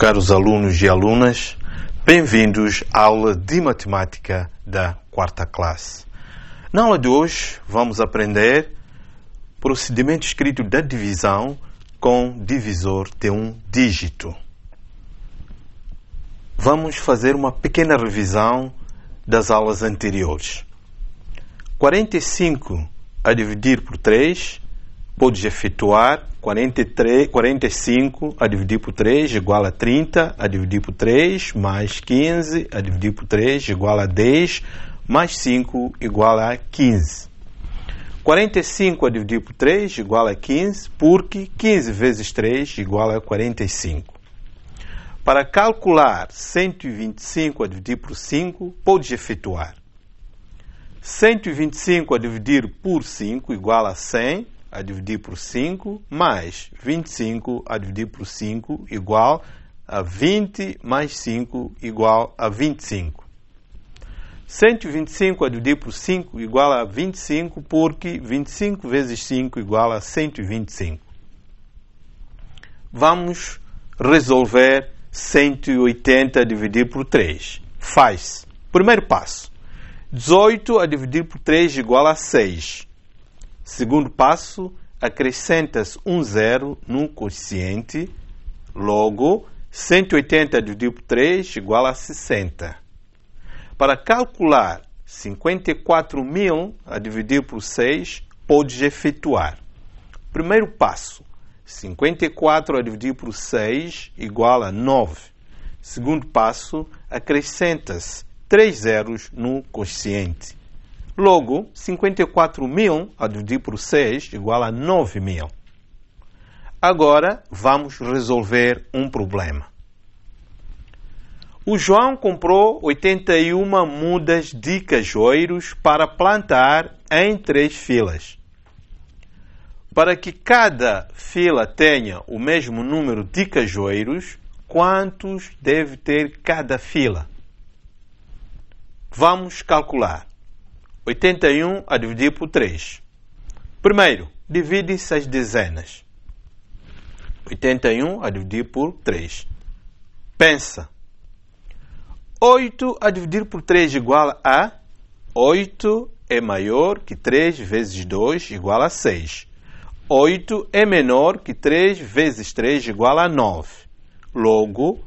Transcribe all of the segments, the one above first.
Caros alunos e alunas, bem-vindos à aula de matemática da quarta classe. Na aula de hoje, vamos aprender procedimento escrito da divisão com divisor de um dígito. Vamos fazer uma pequena revisão das aulas anteriores. 45 a dividir por 3 podes efetuar 43, 45 a dividir por 3 igual a 30 a dividir por 3, mais 15 a dividir por 3 igual a 10, mais 5 igual a 15. 45 a dividir por 3 igual a 15, porque 15 vezes 3 igual a 45. Para calcular 125 a dividir por 5, podes efetuar 125 a dividir por 5 igual a 100 a dividir por 5 mais 25 a dividir por 5 igual a 20 mais 5 igual a 25. 125 a dividir por 5 igual a 25, porque 25 vezes 5 igual a 125. Vamos resolver 180 a dividir por 3. Faz. Primeiro passo. 18 a dividir por 3 igual a 6. Segundo passo, acrescenta-se um zero no quociente, logo 180 dividido por 3 igual a 60. Para calcular 54 mil a dividir por 6, podes efetuar. Primeiro passo, 54 a dividir por 6 igual a 9. Segundo passo, acrescenta-se 3 zeros no quociente. Logo, 54 mil a dividir por 6 igual a 9 mil. Agora vamos resolver um problema. O João comprou 81 mudas de cajueiros para plantar em três filas. Para que cada fila tenha o mesmo número de cajueiros, quantos deve ter cada fila? Vamos calcular. 81 a dividir por 3. Primeiro, divide-se as dezenas. 81 a dividir por 3. Pensa. 8 a dividir por 3 igual a 8 é maior que 3 vezes 2 igual a 6. 8 é menor que 3 vezes 3 igual a 9. Logo,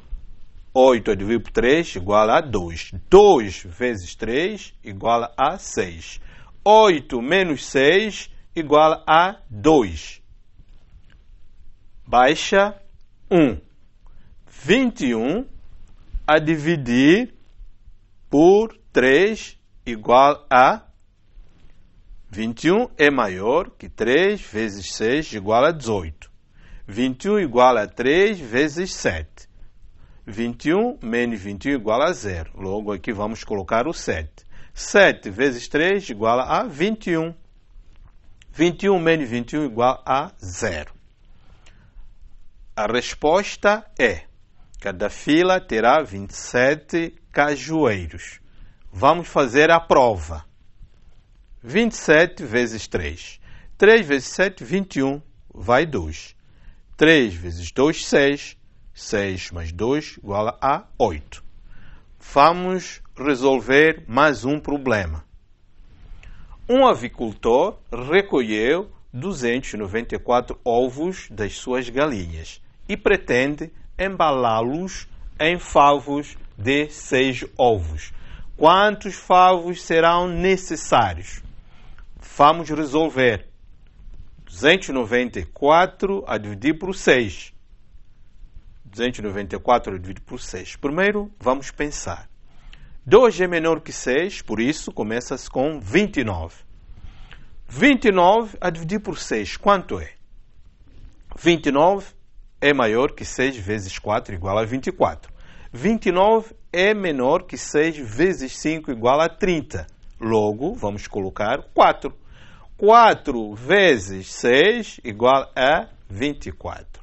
8, é dividido por 3 igual a 2. 2 vezes 3 igual a 6. 8 menos 6 igual a 2. Baixa 1. 21 a dividir por 3 igual a 21 é maior que 3 vezes 6 igual a 18. 21 igual a 3 vezes 7. 21 menos 21 igual a zero. Logo aqui vamos colocar o 7. 7 vezes 3 igual a 21. 21 menos 21 igual a zero. A resposta é: cada fila terá 27 cajueiros. Vamos fazer a prova. 27 vezes 3. 3 vezes 7, 21, vai 2. 3 vezes 2, 6. 6 mais 2 igual a 8. Vamos resolver mais um problema. Um avicultor recolheu 294 ovos das suas galinhas e pretende embalá-los em favos de 6 ovos. Quantos favos serão necessários? Vamos resolver. 294 a dividir por 6 294 dividido por 6. Primeiro, vamos pensar. 2 é menor que 6, por isso começa-se com 29. 29 a dividir por 6, quanto é? 29 é maior que 6 vezes 4 igual a 24. 29 é menor que 6 vezes 5 igual a 30. Logo, vamos colocar 4. 4 vezes 6 igual a 24.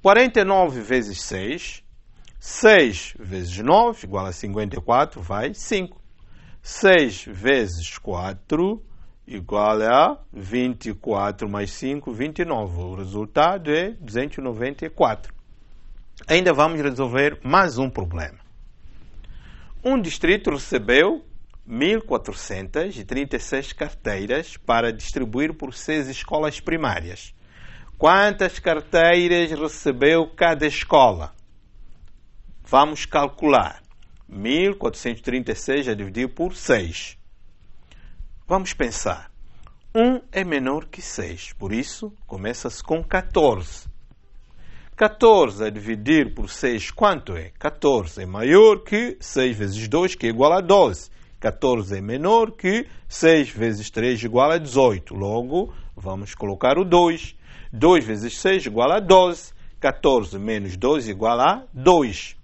49 vezes 6, 6 vezes 9, igual a 54, vai 5. 6 vezes 4, igual a 24 mais 5, 29. O resultado é 294. Ainda vamos resolver mais um problema. Um distrito recebeu 1.436 carteiras para distribuir por seis escolas primárias. Quantas carteiras recebeu cada escola? Vamos calcular. 1436 a dividir por 6. Vamos pensar. 1 é menor que 6, por isso começa-se com 14. 14 a dividir por 6, quanto é? 14 é maior que 6 vezes 2, que é igual a 12. 14 é menor que 6 vezes 3, igual a 18. Logo, vamos colocar o 2. 2 vezes 6 igual a 12. 14 menos 12 igual a 2.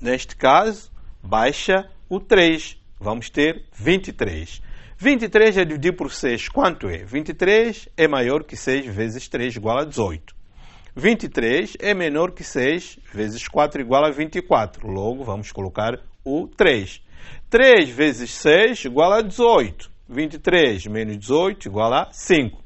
Neste caso, baixa o 3. Vamos ter 23. 23 é dividido por 6. Quanto é? 23 é maior que 6 vezes 3 igual a 18. 23 é menor que 6 vezes 4 igual a 24. Logo, vamos colocar o 3. 3 vezes 6 igual a 18. 23 menos 18 igual a 5.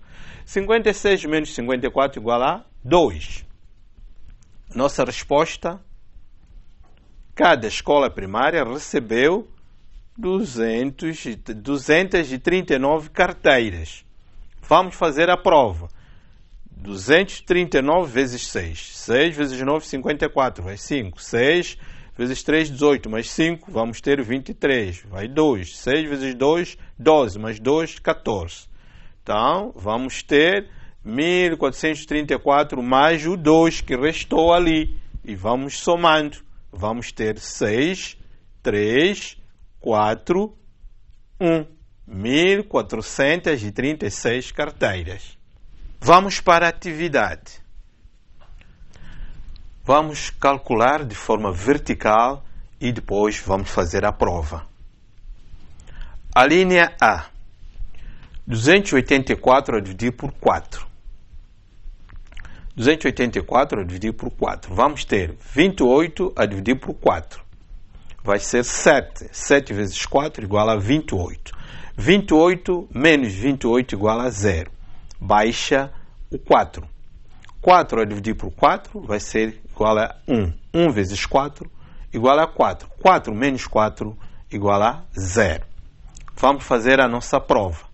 56 menos 54 igual a 2. Nossa resposta: cada escola primária recebeu 200, 239 carteiras. Vamos fazer a prova. 239 vezes 6. 6 vezes 9, 54, vai 5. 6 vezes 3, 18, mais 5, vamos ter 23, vai 2. 6 vezes 2, 12, mais 2, 14. Então, vamos ter 1434 mais o 2 que restou ali. E vamos somando. Vamos ter 6, 3, 4, 1. 1436 carteiras. Vamos para a atividade. Vamos calcular de forma vertical e depois vamos fazer a prova. A linha A 284 dividido por 4. 284 a dividir por 4. Vamos ter 28 a dividir por 4. Vai ser 7. 7 vezes 4 igual a 28. 28 menos 28 igual a zero. Baixa o 4. 4 a dividir por 4 vai ser igual a 1. 1 vezes 4 igual a 4. 4 menos 4 igual a zero. Vamos fazer a nossa prova.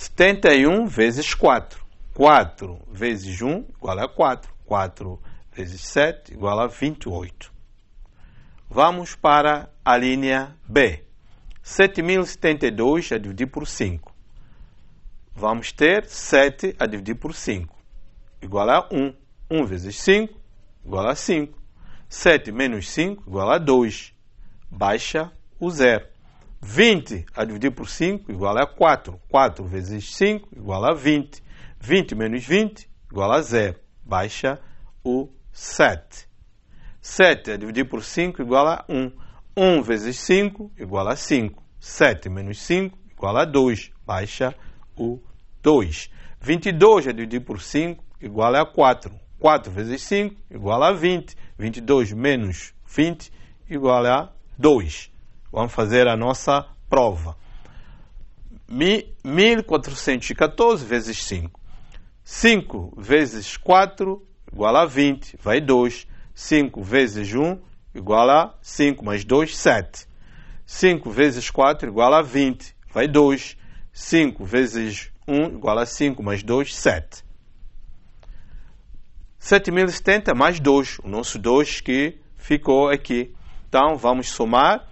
71 vezes 4. 4 vezes 1 igual a 4. 4 vezes 7 igual a 28. Vamos para a linha B. 7.072 a dividir por 5. Vamos ter 7 a dividir por 5, igual a 1. 1 vezes 5, igual a 5. 7 menos 5, igual a 2. Baixa o zero. 20 a dividir por 5 igual a 4. 4 vezes 5 igual a 20. 20 menos 20 igual a 0. Baixa o 7. 7 a dividir por 5 igual a 1. 1 vezes 5 igual a 5. 7 menos 5 igual a 2. Baixa o 2. 22 a dividir por 5 igual a 4. 4 vezes 5 igual a 20. 22 menos 20 igual a 2. Vamos fazer a nossa prova. 1414 vezes 5. 5 vezes 4 igual a 20, vai 2. 5 vezes 1 igual a 5, mais 2, 7. 5 vezes 4 igual a 20, vai 2. 5 vezes 1 igual a 5, mais 2, 7. 7.070 mais 2, o nosso 2 que ficou aqui. Então, vamos somar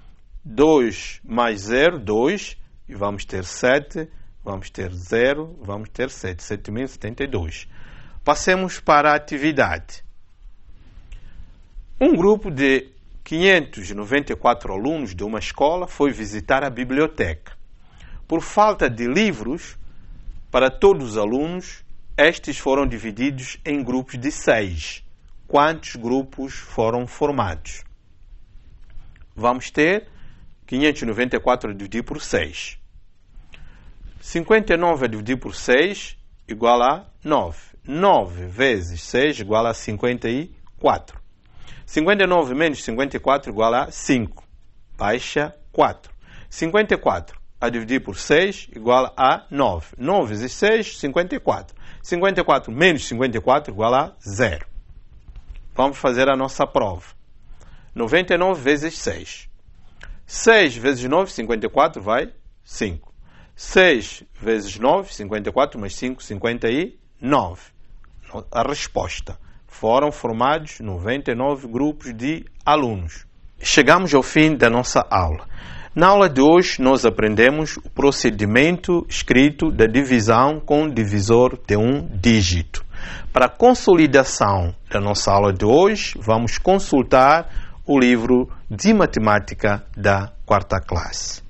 2 mais 0, 2, e vamos ter 7, vamos ter 0, vamos ter 7, 7.072. Passemos para a atividade. Um grupo de 594 alunos de uma escola foi visitar a biblioteca. Por falta de livros para todos os alunos, estes foram divididos em grupos de 6. Quantos grupos foram formados? Vamos ter 594 dividido por 6. 59 dividido por 6 igual a 9. 9 vezes 6 igual a 54. 59 menos 54 igual a 5. Baixa 4. 54 a dividir por 6 igual a 9. 9 vezes 6, 54. 54 menos 54 igual a 0. Vamos fazer a nossa prova. 99 vezes 6. 6 vezes 9, 54, vai 5. 6 vezes 9, 54, mais 5, 59. A resposta. Foram formados 99 grupos de alunos. Chegamos ao fim da nossa aula. Na aula de hoje, nós aprendemos o procedimento escrito da divisão com divisor de um dígito. Para a consolidação da nossa aula de hoje, vamos consultar o livro de matemática da quarta classe.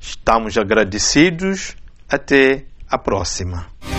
Estamos agradecidos. Até a próxima.